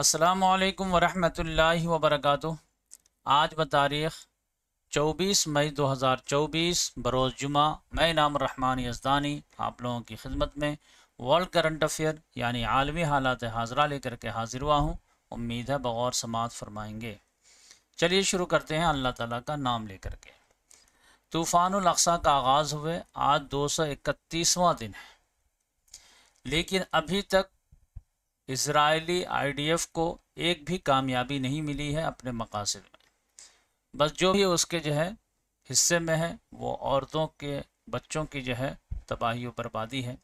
असलकम वरहमतुल्लाहि वर्क आज बतारीख़ 24 मई 2024 बरोज़ जुमा मैं नाम रहमान यजदानी आप लोगों की खिदमत में वर्ल्ड करंट अफेयर यानी आलमी हालात हाजरा लेकर के हाजिर हुआ हूँ उम्मीद है बग़ौर समात फरमाएंगे चलिए शुरू करते हैं अल्लाह ताला का नाम लेकर के तूफ़ानसा का आगाज़ हुए आज दो सौ इकतीसवां दिन है लेकिन अभी तक इसराइली आईडीएफ को एक भी कामयाबी नहीं मिली है अपने मकासद में बस जो भी उसके जो है हिस्से में है वो औरतों के बच्चों की जो है तबाही और बर्बादी है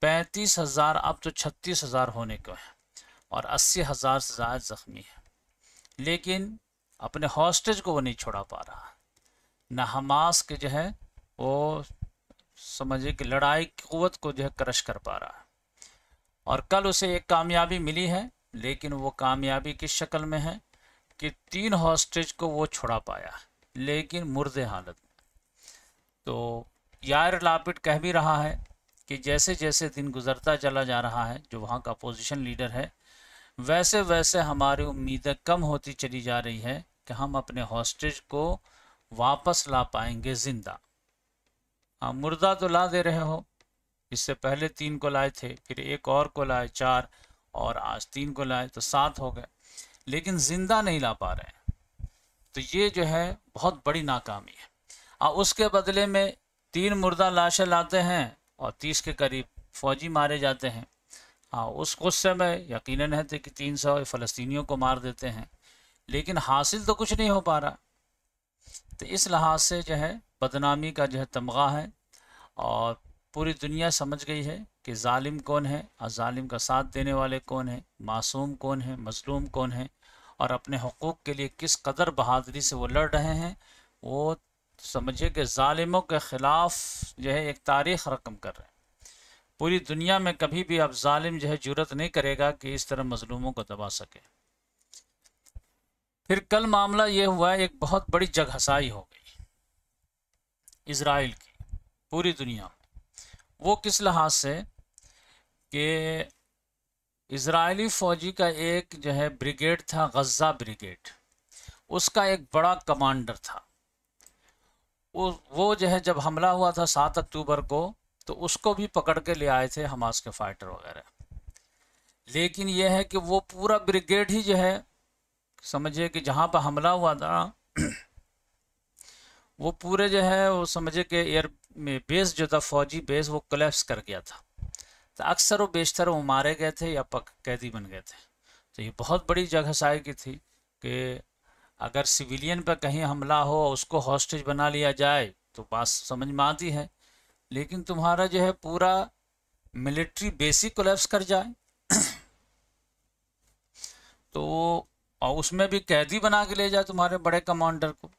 पैंतीस हज़ार अब तो छत्तीस हज़ार होने को है और अस्सी हज़ार से ज़्यादा ज़ख्मी है लेकिन अपने हॉस्टेज को वो नहीं छोड़ा पा रहा न हमास के जो है वो समझिए कि लड़ाई की क़वत को जो है क्रश कर पा रहा है और कल उसे एक कामयाबी मिली है लेकिन वो कामयाबी किस शक्ल में है कि तीन हॉस्टेज को वो छुड़ा पाया लेकिन मुर्दे हालत में तो यार लापिट कह भी रहा है कि जैसे जैसे दिन गुजरता चला जा रहा है जो वहाँ का अपोजिशन लीडर है वैसे वैसे हमारी उम्मीदें कम होती चली जा रही है कि हम अपने हॉस्टेज को वापस ला पाएंगे ज़िंदा हाँ मुर्दा तो ला दे रहे हो इससे पहले तीन को लाए थे फिर एक और को लाए चार और आज तीन को लाए तो सात हो गए लेकिन ज़िंदा नहीं ला पा रहे हैं तो ये जो है बहुत बड़ी नाकामी है और उसके बदले में तीन मुर्दा लाशें लाते हैं और तीस के करीब फौजी मारे जाते हैं हाँ उस गुस्से में यक़ीन है थे कि तीन सौ फ़लस्तियों को मार देते हैं लेकिन हासिल तो कुछ नहीं हो पा रहा तो इस लिहाज से जो है बदनामी का जो है तमगा है और पूरी दुनिया समझ गई है कि ालिम कौन है और ालिम का साथ देने वाले कौन है मासूम कौन है मजलूम कौन है और अपने हकूक़ के लिए किस कदर बहादरी से वो लड़ रहे हैं वो समझिए कि ालिमों के ख़िलाफ़ जो है एक तारीख रकम कर रहे हैं पूरी दुनिया में कभी भी अब ालिम जो है जरूरत नहीं करेगा कि इस तरह मजलूमों को दबा सके फिर कल मामला ये हुआ एक बहुत बड़ी जगहसाई हो गई इसराइल की पूरी दुनिया में वो किस लिहाज से कि इसराइली फ़ौजी का एक जो है ब्रिगेड था गज़ा ब्रिगेड उसका एक बड़ा कमांडर था वो जो है जब हमला हुआ था सात अक्टूबर को तो उसको भी पकड़ के ले आए थे हमास के फाइटर वगैरह लेकिन यह है कि वो पूरा ब्रिगेड ही जो है समझिए कि जहाँ पर हमला हुआ था वो पूरे जो है वो समझे कि एयर में बेस जो था फौजी बेस वो कलेप्स कर गया था तो अक्सर वो बेशतर वो मारे गए थे या पक कैदी बन गए थे तो ये बहुत बड़ी जगह साय की थी कि अगर सिविलियन पर कहीं हमला हो उसको हॉस्टेज बना लिया जाए तो बात समझ में आती है लेकिन तुम्हारा जो है पूरा मिलिट्री बेसिक कोलेप्स कर जाए तो और उसमें भी कैदी बना के ले जाए तुम्हारे बड़े कमांडर को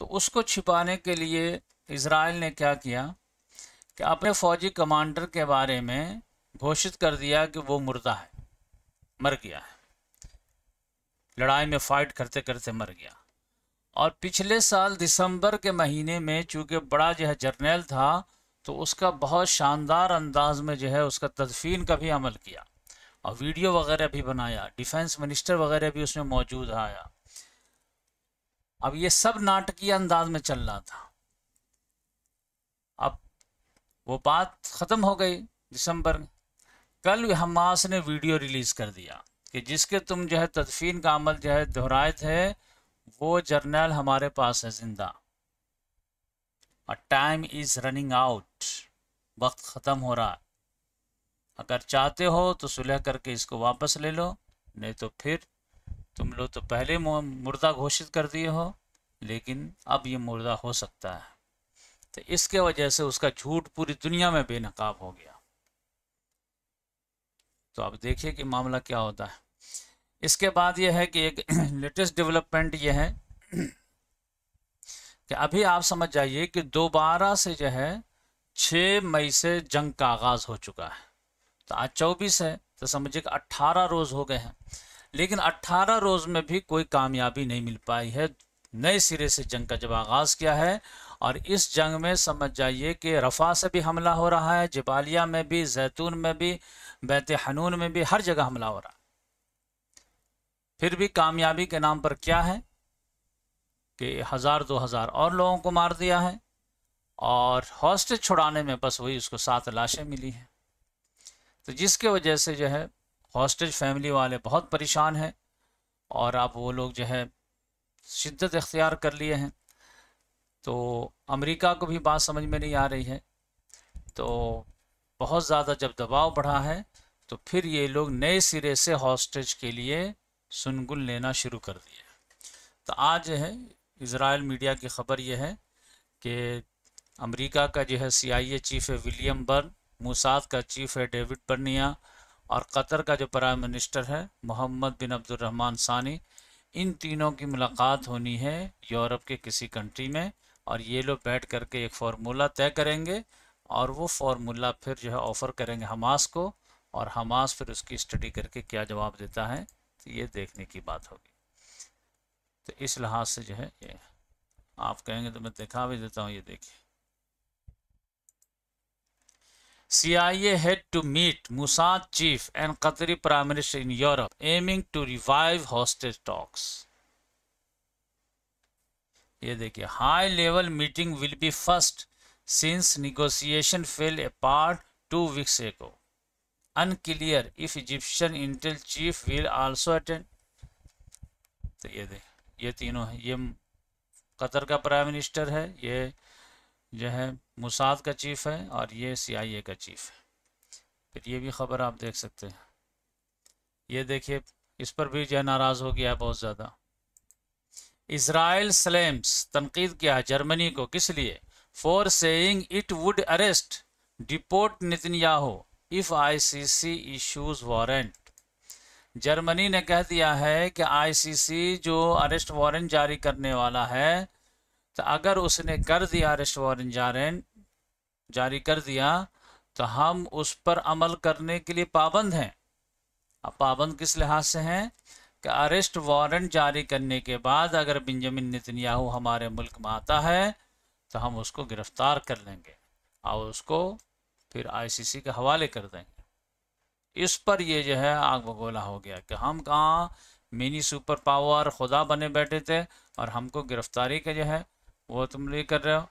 तो उसको छिपाने के लिए इसराइल ने क्या किया कि अपने फौजी कमांडर के बारे में घोषित कर दिया कि वो मुर्दा है मर गया है लड़ाई में फाइट करते करते मर गया और पिछले साल दिसंबर के महीने में चूंकि बड़ा जो है जर्नैल था तो उसका बहुत शानदार अंदाज में जो है उसका तदफीन का भी अमल किया और वीडियो वगैरह भी बनाया डिफेंस मिनिस्टर वगैरह भी उसमें मौजूद आया अब ये सब नाटकीय अंदाज में चल रहा था अब वो बात ख़त्म हो गई दिसंबर कल हमास ने वीडियो रिलीज़ कर दिया कि जिसके तुम जो है तदफीन का अमल जो है दोहराए थे वो जर्नल हमारे पास है ज़िंदा और टाइम इज़ रनिंग आउट वक्त ख़त्म हो रहा है अगर चाहते हो तो सुलह करके इसको वापस ले लो नहीं तो फिर तुम लोग तो पहले मुर्दा घोषित कर दिए हो लेकिन अब ये मुर्दा हो सकता है तो इसके वजह से उसका झूठ पूरी दुनिया में बेनकाब हो गया तो आप देखिए कि मामला क्या होता है इसके बाद यह है कि एक लेटेस्ट डेवलपमेंट यह है कि अभी आप समझ जाइए कि दोबारा से जो है छ मई से जंग का आगाज़ हो चुका है तो आज चौबीस है तो समझिए कि अट्ठारह रोज़ हो गए हैं लेकिन 18 रोज़ में भी कोई कामयाबी नहीं मिल पाई है नए सिरे से जंग का जब आगाज़ किया है और इस जंग में समझ जाइए कि रफ़ा से भी हमला हो रहा है जबालिया में भी जैतून में भी बैत हनून में भी हर जगह हमला हो रहा है फिर भी कामयाबी के नाम पर क्या है कि हज़ार दो हज़ार और लोगों को मार दिया है और हॉस्टेज छुड़ाने में बस वही उसको सात लाशें मिली हैं तो जिसके वजह से जो है हॉस्टेज फैमिली वाले बहुत परेशान हैं और अब वो लोग जो है शिद्दत इख्तियार कर लिए हैं तो अमेरिका को भी बात समझ में नहीं आ रही है तो बहुत ज़्यादा जब दबाव बढ़ा है तो फिर ये लोग नए सिरे से हॉस्टेज के लिए सुनगुन लेना शुरू कर दिए तो आज है इसराइल मीडिया की खबर यह है कि अमेरिका का जो है सीआईए चीफ है विलियम बर्न मूसाद का चीफ है डेविड बर्निया और कतर का जो प्राइम मिनिस्टर है मोहम्मद बिन अब्दुलरहमान सानी इन तीनों की मुलाकात होनी है यूरोप के किसी कंट्री में और ये लोग बैठ करके एक फार्मूला तय करेंगे और वो फार्मूला फिर जो है ऑफ़र करेंगे हमास को और हमास फिर उसकी स्टडी करके क्या जवाब देता है तो ये देखने की बात होगी तो इस लिहाज से जो है ये आप कहेंगे तो मैं दिखा भी देता हूँ ये देखिए CIA had to meet Mossad chief and Qatari prime minister in Europe, aiming to revive hostage talks. ये देखिए high level meeting will be first since negotiation fail apart two weeks ago unclear if Egyptian intel chief will also attend तो ये देख ये तीनों है ये Qatar का प्राइम मिनिस्टर है ये यह है मुसाद का चीफ है और ये सी का चीफ है फिर ये भी खबर आप देख सकते हैं ये देखिए इस पर भी जो नाराज़ हो गया है बहुत ज़्यादा इसराइल सलेम्स तनकीद किया है जर्मनी को किस लिए for saying it would arrest deport याहो if ICC issues warrant Germany ने कह दिया है कि आईसीसी जो अरेस्ट वारंट जारी करने वाला है तो अगर उसने कर दिया अरेस्ट और इंजारन जारी कर दिया तो हम उस पर अमल करने के लिए पाबंद हैं अब पाबंद किस लिहाज से हैं कि अरेस्ट वारंट जारी करने के बाद अगर बिंजामिन नितिनयाहू हमारे मुल्क में आता है तो हम उसको गिरफ्तार कर लेंगे और उसको फिर आईसीसी के हवाले कर देंगे इस पर ये जो है आग बगोला हो गया कि हम कहाँ मिनी सुपर पावर खुदा बने बैठे थे और हमको गिरफ्तारी का जो है वो तुम नहीं कर रहे हो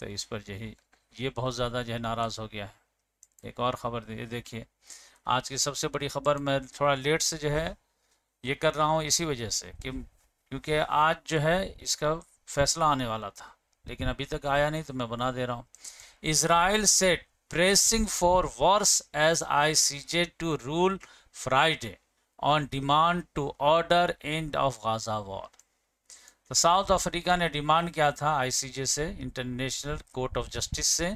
तो इस पर यही ये बहुत ज़्यादा जो है नाराज़ हो गया है एक और ख़बर ये देखिए आज की सबसे बड़ी ख़बर मैं थोड़ा लेट से जो है ये कर रहा हूँ इसी वजह से कि क्योंकि आज जो है इसका फैसला आने वाला था लेकिन अभी तक आया नहीं तो मैं बना दे रहा हूँ Israel set pressing for wars as I C J to rule Friday on demand to order end of Gaza war तो साउथ अफ्रीका ने डिमांड किया था आईसीजे से इंटरनेशनल कोर्ट ऑफ जस्टिस से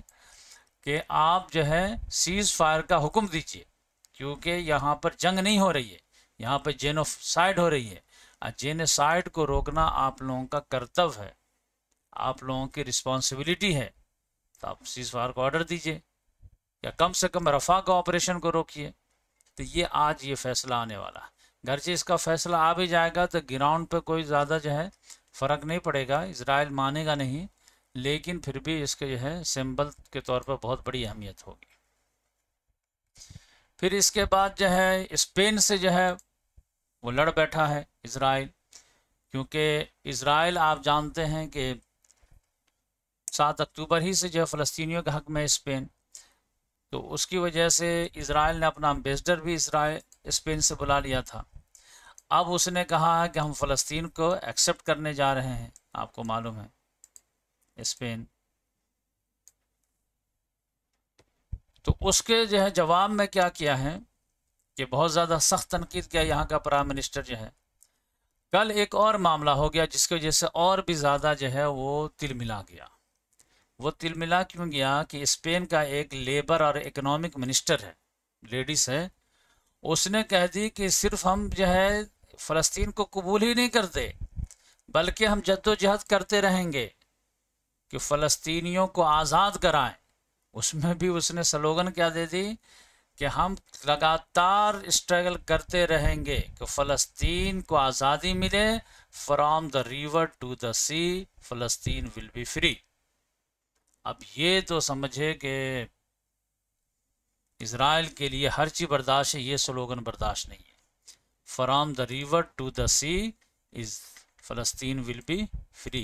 कि आप जो है सीज़ फायर का हुक्म दीजिए क्योंकि यहाँ पर जंग नहीं हो रही है यहाँ पर जेनोसाइड हो रही है और जेनोसाइड को रोकना आप लोगों का कर्तव्य है आप लोगों की रिस्पॉन्सिबिलिटी है तो आप सीज़ फायर को ऑर्डर दीजिए या कम से कम रफा का ऑपरेशन को रोकिए तो ये आज ये फैसला आने वाला है घर से इसका फैसला आ भी जाएगा तो ग्राउंड पर कोई ज़्यादा जो है फ़र्क नहीं पड़ेगा इसराइल मानेगा नहीं लेकिन फिर भी इसके जो है सिंबल के तौर पर बहुत बड़ी अहमियत होगी फिर इसके बाद जो है स्पेन से जो है वो लड़ बैठा है इसराइल क्योंकि इसराइल आप जानते हैं कि सात अक्टूबर ही से जो है फ़लस्तियों के हक में स्पेन तो उसकी वजह से इसराइल ने अपना अम्बेसडर भी इसराइल स्पेन से बुला लिया था अब उसने कहा है कि हम फ़लस्तीन को एक्सेप्ट करने जा रहे हैं आपको मालूम है स्पेन तो उसके जो है जवाब में क्या किया है कि बहुत ज़्यादा सख्त तनकीद किया यहाँ का प्राइम मिनिस्टर जो है कल एक और मामला हो गया जिसकी वजह से और भी ज़्यादा जो है वो तिल मिला गया वो तिल मिला क्यों गया कि स्पेन का एक लेबर और इकोनॉमिक मिनिस्टर है लेडीज़ है उसने कह दी कि सिर्फ हम जो है फ़लस्तीन को कबूल ही नहीं करते बल्कि हम जद्दोजहद करते रहेंगे कि फ़लस्तीनियों को आज़ाद कराएं उसमें भी उसने स्लोगन क्या दे दी कि हम लगातार स्ट्रगल करते रहेंगे कि फ़लस्तीन को आज़ादी मिले from the river to the sea फ़लस्तीन विल बी फ्री अब ये तो समझे कि इसराइल के लिए हर चीज़ बर्दाश्त है ये स्लोगन बर्दाश्त नहीं है from the river to the sea is फ़लस्तीन विल बी फ्री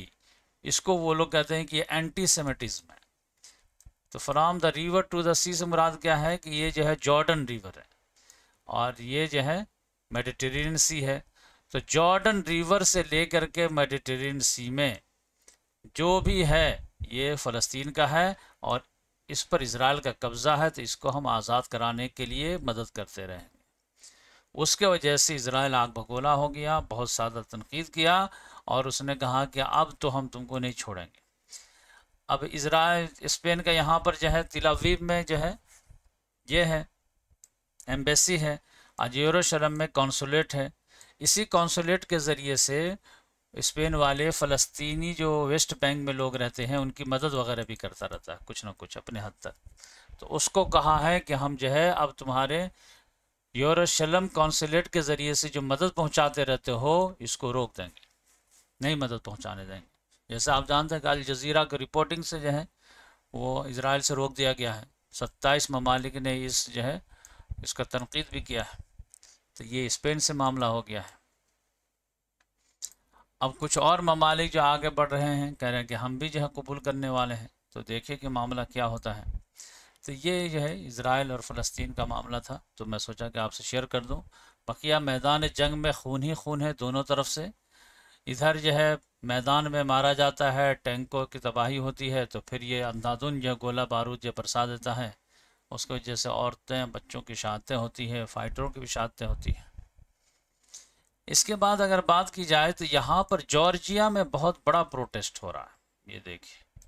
इसको वो लोग कहते हैं कि ये एंटी सेमेटिज्म है तो from the river to the sea से मुराद क्या है कि ये जो है जॉर्डन रिवर है और ये जो है मेडिटेरेनियन सी है तो जॉर्डन रिवर से लेकर के मेडिटेरेनियन सी में जो भी है ये फ़लस्तीन का है और इस पर इसराइल का कब्ज़ा है तो इसको हम आज़ाद कराने के लिए मदद करते रहें उसके वजह से इसराइल आग भगोला हो गया बहुत ज़्यादा तनकीद किया और उसने कहा कि अब तो हम तुमको नहीं छोड़ेंगे अब इसराइल स्पेन का यहाँ पर जो है तिलावीब में जो है ये है एम्बेसी है आज यूरोशलम में कौंसुलेट है इसी कौंसुलेट के ज़रिए से स्पेन वाले फ़लस्तीनी जो वेस्ट बैंक में लोग रहते हैं उनकी मदद वगैरह भी करता रहता है कुछ ना कुछ अपने हद तक तो उसको कहा है कि हम जो है अब तुम्हारे यरूशलम कौंसलेट के ज़रिए से जो मदद पहुंचाते रहते हो इसको रोक देंगे नहीं मदद पहुंचाने देंगे जैसे आप जानते हैं कि अल जजीरा की रिपोर्टिंग से जो है वो इसराइल से रोक दिया गया है सत्ताईस ममालिक ने इस जो है इसका तनकीद भी किया है तो ये स्पेन से मामला हो गया है अब कुछ और ममालिक जो आगे बढ़ रहे हैं कह रहे हैं कि हम भी जो है कबूल करने वाले हैं तो देखिए कि मामला क्या होता है तो ये जो है इसराइल और फ़लस्तीन का मामला था तो मैं सोचा कि आपसे शेयर कर दूँ बकिया मैदान जंग में खून ही खून है दोनों तरफ से इधर जो है मैदान में मारा जाता है टैंकों की तबाही होती है तो फिर ये अंधाधुन जो गोला बारूद जो बरसा देता है उसकी वजह से औरतें बच्चों की शहादतें होती हैं फाइटरों की भी शहादतें होती हैं इसके बाद अगर बात की जाए तो यहाँ पर जॉर्जिया में बहुत बड़ा प्रोटेस्ट हो रहा है ये देखिए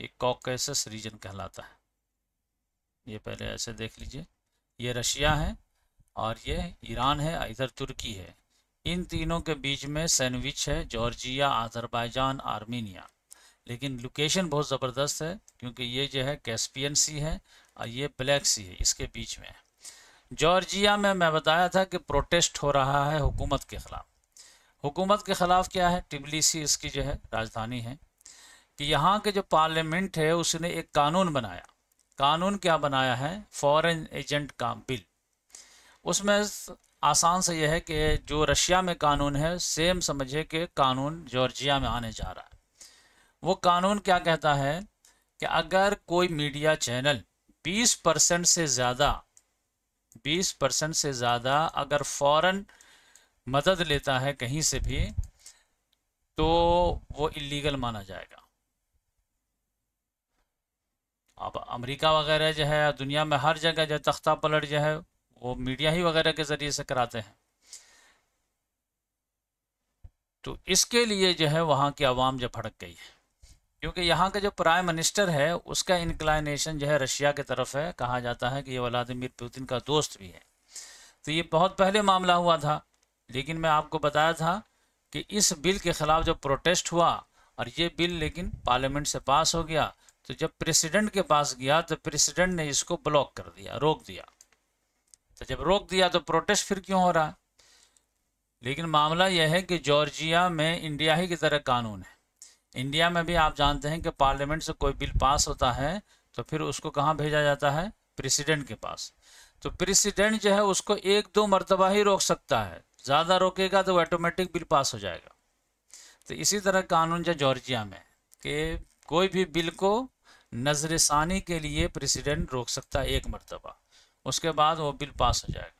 ये कॉकेसस रीजन कहलाता है ये पहले ऐसे देख लीजिए ये रशिया है और ये ईरान है इधर तुर्की है इन तीनों के बीच में सैंडविच है जॉर्जिया आज़रबाईजान आर्मीनिया लेकिन लोकेशन बहुत ज़बरदस्त है क्योंकि ये जो है कैस्पियन सी है और ये ब्लैक सी है इसके बीच में है जॉर्जिया में मैं बताया था कि प्रोटेस्ट हो रहा है हुकूमत के ख़िलाफ़ हुकूमत के ख़िलाफ़ क्या है टिबलीसी इसकी जो है राजधानी है कि यहाँ के जो पार्लियामेंट है उसने एक कानून बनाया कानून क्या बनाया है फॉरेन एजेंट का बिल उसमें आसान से यह है कि जो रशिया में कानून है सेम समझे कि कानून जॉर्जिया में आने जा रहा है वो कानून क्या कहता है कि अगर कोई मीडिया चैनल 20 परसेंट से ज़्यादा 20 परसेंट से ज़्यादा अगर फॉरेन मदद लेता है कहीं से भी तो वो इलीगल माना जाएगा अब अमेरिका वगैरह जो है दुनिया में हर जगह जो तख्ता पलट जो है वो मीडिया ही वगैरह के ज़रिए से कराते हैं तो इसके लिए जो है वहाँ की आवाम जो भड़क गई है क्योंकि यहाँ का जो प्राइम मिनिस्टर है उसका इंक्लाइनेशन जो है रशिया की तरफ है कहा जाता है कि ये व्लादिमिर पुतिन का दोस्त भी है तो ये बहुत पहले मामला हुआ था लेकिन मैं आपको बताया था कि इस बिल के ख़िलाफ़ जो प्रोटेस्ट हुआ और ये बिल लेकिन पार्लियामेंट से पास हो गया तो जब प्रेसिडेंट के पास गया तो प्रेसिडेंट ने इसको ब्लॉक कर दिया रोक दिया तो जब रोक दिया तो प्रोटेस्ट फिर क्यों हो रहा लेकिन मामला यह है कि जॉर्जिया में इंडिया ही की तरह कानून है इंडिया में भी आप जानते हैं कि पार्लियामेंट से कोई बिल पास होता है तो फिर उसको कहाँ भेजा जाता है प्रेसिडेंट के पास तो प्रेसिडेंट जो है उसको एक दो मरतबा ही रोक सकता है ज़्यादा रोकेगा तो ऑटोमेटिक बिल पास हो जाएगा तो इसी तरह कानून जो जॉर्जिया में कि कोई भी बिल को नजर षानी के लिए प्रेसिडेंट रोक सकता है एक मरतबा उसके बाद वो बिल पास हो जाएगा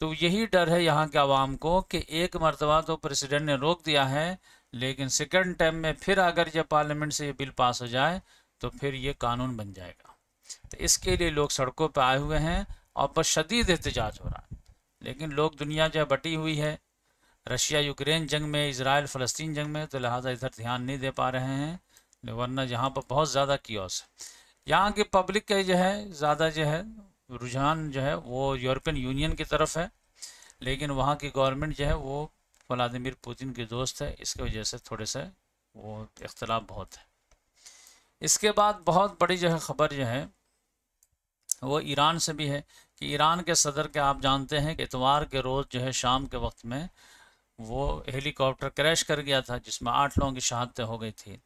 तो यही डर है यहाँ के आवाम को कि एक मरतबा तो प्रेसिडेंट ने रोक दिया है लेकिन सेकेंड टाइम में फिर अगर जब पार्लियामेंट से ये बिल पास हो जाए तो फिर ये कानून बन जाएगा तो इसके लिए लोग सड़कों पर आए हुए हैं और बस शदीद एहतजाज हो रहा है लेकिन लोग दुनिया जो बटी हुई है रशिया यूक्रेन जंग में इसराइल फ़लस्तीन जंग में तो लिहाजा इधर ध्यान नहीं दे पा रहे हैं वरना यहाँ पर बहुत ज़्यादा कियोस है यहाँ की पब्लिक का जो है ज़्यादा जो है रुझान जो है वो यूरोपियन यूनियन की तरफ है लेकिन वहाँ की गवर्नमेंट जो है वो व्लादिमिर पुतिन के दोस्त है इसके वजह से थोड़े से वो इख्तलाफ बहुत है इसके बाद बहुत बड़ी जो है ख़बर जो है वो ईरान से भी है कि ईरान के सदर के आप जानते हैं कि इतवार के रोज़ जो है शाम के वक्त में वो हेलीकॉप्टर क्रैश कर गया था जिसमें आठ लोगों की शहादतें हो गई थी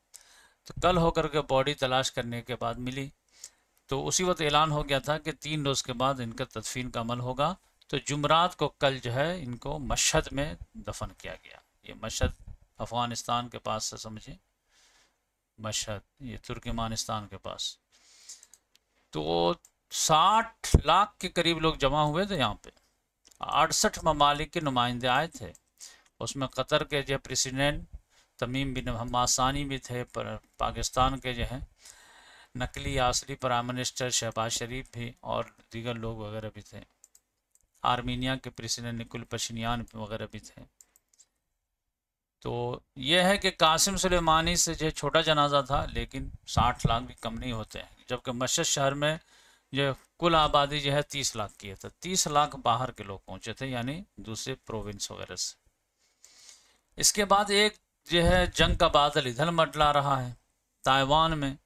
तो कल होकर के बॉडी तलाश करने के बाद मिली तो उसी वक्त ऐलान हो गया था कि तीन रोज़ के बाद इनका तदफीन का अमल होगा तो जुमरात को कल जो है इनको मशहद में दफन किया गया ये मशहद अफ़गानिस्तान के पास से समझे मशहद ये तुर्कमानिस्तान के पास तो साठ लाख के करीब लोग जमा हुए थे यहाँ पे अड़सठ ममालिक के नुमाइंदे आए थे उसमें कतर के जो प्रेसिडेंट तमीम बिन हमासानी भी थे पर पाकिस्तान के जो है नकली आसरी प्राइम मिनिस्टर शहबाज शरीफ भी और दीगर लोग वगैरह भी थे आर्मीनिया के प्रेसिडेंट निकुल पशनियान वगैरह भी थे तो यह है कि कासिम सुलेमानी से जो छोटा जनाजा था लेकिन साठ लाख भी कम नहीं होते हैं जबकि मशद शहर में जो कुल आबादी जो है तीस लाख की है तो तीस लाख बाहर के लोग पहुंचे थे यानी दूसरे प्रोविंस वगैरह से इसके बाद एक जो है जंग का बादल इधर मटला रहा है ताइवान में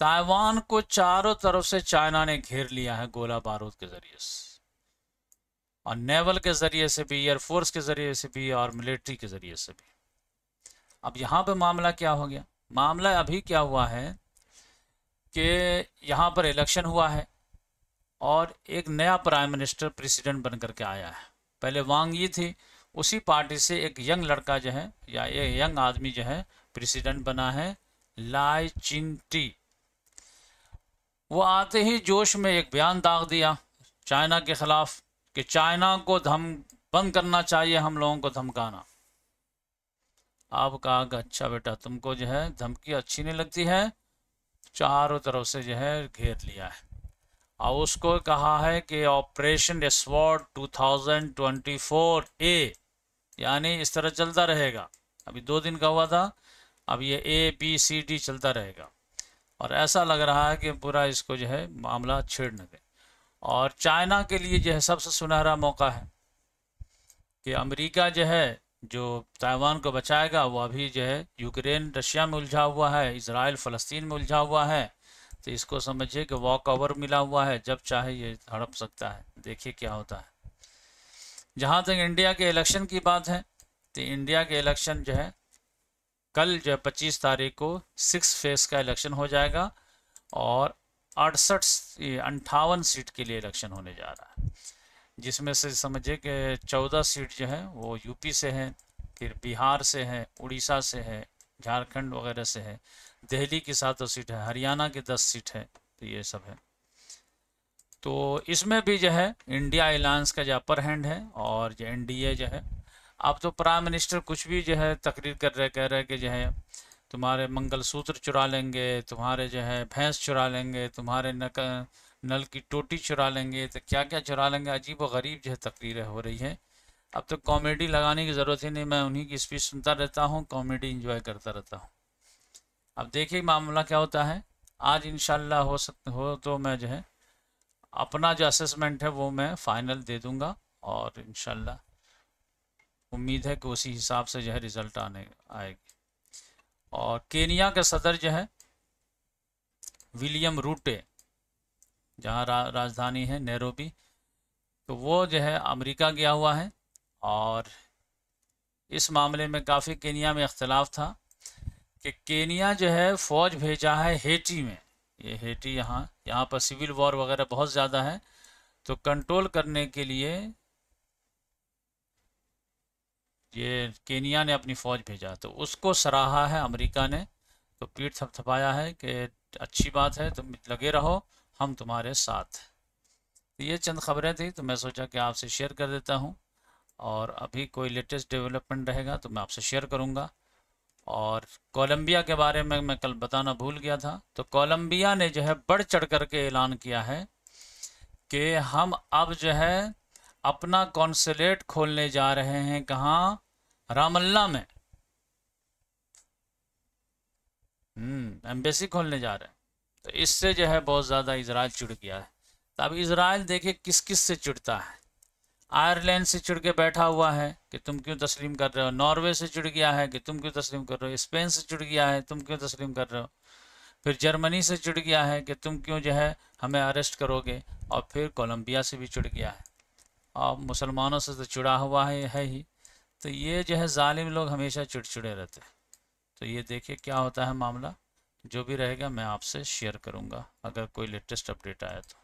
ताइवान को चारों तरफ से चाइना ने घेर लिया है गोला बारूद के जरिए से और नेवल के जरिए से भी एयरफोर्स के जरिए से भी और मिलिट्री के जरिए से भी अब यहाँ पे मामला क्या हो गया मामला अभी क्या हुआ है कि यहाँ पर इलेक्शन हुआ है और एक नया प्राइम मिनिस्टर प्रेसिडेंट बन करके आया है पहले वांग ये थी उसी पार्टी से एक यंग लड़का जो है या एक यंग आदमी जो है प्रेसिडेंट बना है लाई चिन टी वो आते ही जोश में एक बयान दाग दिया चाइना के ख़िलाफ़ कि चाइना को धम बंद करना चाहिए हम लोगों को धमकाना आप कहा कि अच्छा बेटा तुमको जो है धमकी अच्छी नहीं लगती है चारों तरफ से जो है घेर लिया है और उसको कहा है कि ऑपरेशन ट्वेंटी 2024 ए यानी इस तरह चलता रहेगा अभी दो दिन का हुआ था अब ये ए बी सी डी चलता रहेगा और ऐसा लग रहा है कि पूरा इसको जो है मामला छेड़ न दे और चाइना के लिए जो है सबसे सुनहरा मौका है कि अमेरिका जो है जो ताइवान को बचाएगा वो अभी जो है यूक्रेन रशिया में उलझा हुआ है इसराइल फ़लस्तीन में उलझा हुआ है तो इसको समझिए कि वॉक ओवर मिला हुआ है जब चाहे ये हड़प सकता है देखिए क्या होता है जहाँ तक इंडिया के इलेक्शन की बात है तो इंडिया के इलेक्शन जो है कल जो है पच्चीस तारीख को सिक्स फेस का इलेक्शन हो जाएगा और अड़सठ अंठावन सीट के लिए इलेक्शन होने जा रहा है जिसमें से समझिए कि चौदह सीट जो है वो यूपी से हैं फिर बिहार से हैं उड़ीसा से है झारखंड वगैरह से है दिल्ली की सातों सीट है हरियाणा की दस सीट है तो ये सब है तो इसमें भी जो है इंडिया एलायंस का जो अपर हैंड है और जो एन जो है अब तो प्राइम मिनिस्टर कुछ भी जो है तकरीर कर रहे कह रहे कि जो है तुम्हारे मंगलसूत्र चुरा लेंगे तुम्हारे जो है भैंस चुरा लेंगे तुम्हारे नक नल की टोटी चुरा लेंगे तो क्या क्या चुरा लेंगे अजीब व गरीब जो है तकरीरें हो रही है अब तो कॉमेडी लगाने की ज़रूरत ही नहीं मैं उन्हीं की स्पीच सुनता रहता हूँ कॉमेडी इंजॉय करता रहता हूँ अब देखिए मामला क्या होता है आज इन हो सक हो तो मैं जो है अपना जो असेसमेंट है वो मैं फ़ाइनल दे दूँगा और इन उम्मीद है कि उसी हिसाब से जो है रिज़ल्ट आने आएगी और केनिया के सदर जो है विलियम रूटे जहाँ रा, राजधानी है नैरोबी तो वो जो है अमेरिका गया हुआ है और इस मामले में काफ़ी केनिया में अख्तिलाफ़ था कि केनिया जो है फ़ौज भेजा है हेटी में ये हेटी यहाँ यहाँ पर सिविल वॉर वगैरह बहुत ज़्यादा है तो कंट्रोल करने के लिए ये केनिया ने अपनी फ़ौज भेजा तो उसको सराहा है अमेरिका ने तो पीठ थपथपाया है कि अच्छी बात है तुम लगे रहो हम तुम्हारे साथ तो ये चंद खबरें थी तो मैं सोचा कि आपसे शेयर कर देता हूँ और अभी कोई लेटेस्ट डेवलपमेंट रहेगा तो मैं आपसे शेयर करूँगा और कोलंबिया के बारे में मैं कल बताना भूल गया था तो कोलंबिया ने जो है बढ़ चढ़ करके ऐलान किया है कि हम अब जो है अपना कॉन्सुलेट खोलने जा रहे हैं कहाँ रामल्ला में हम्म एम्बेसी खोलने जा रहे हैं तो इससे जो है बहुत ज़्यादा इसराइल चिड़ गया है तो अब इसराइल देखे किस किस से चिड़ता है आयरलैंड से चिड़ के बैठा हुआ है कि तुम क्यों तस्लीम कर रहे हो नॉर्वे से चिड़ गया है कि तुम क्यों तस्लीम कर रहे हो स्पेन से चिड़ गया है तुम क्यों तस्लीम कर रहे हो फिर जर्मनी से चिड़ गया है कि तुम क्यों जो है हमें अरेस्ट करोगे और फिर कोलंबिया से भी चिड़ गया है और मुसलमानों से तो चिड़ा हुआ है, है ही तो ये जो है ालिम लोग हमेशा चिड़चिड़े रहते हैं तो ये देखिए क्या होता है मामला जो भी रहेगा मैं आपसे शेयर करूँगा अगर कोई लेटेस्ट अपडेट आया तो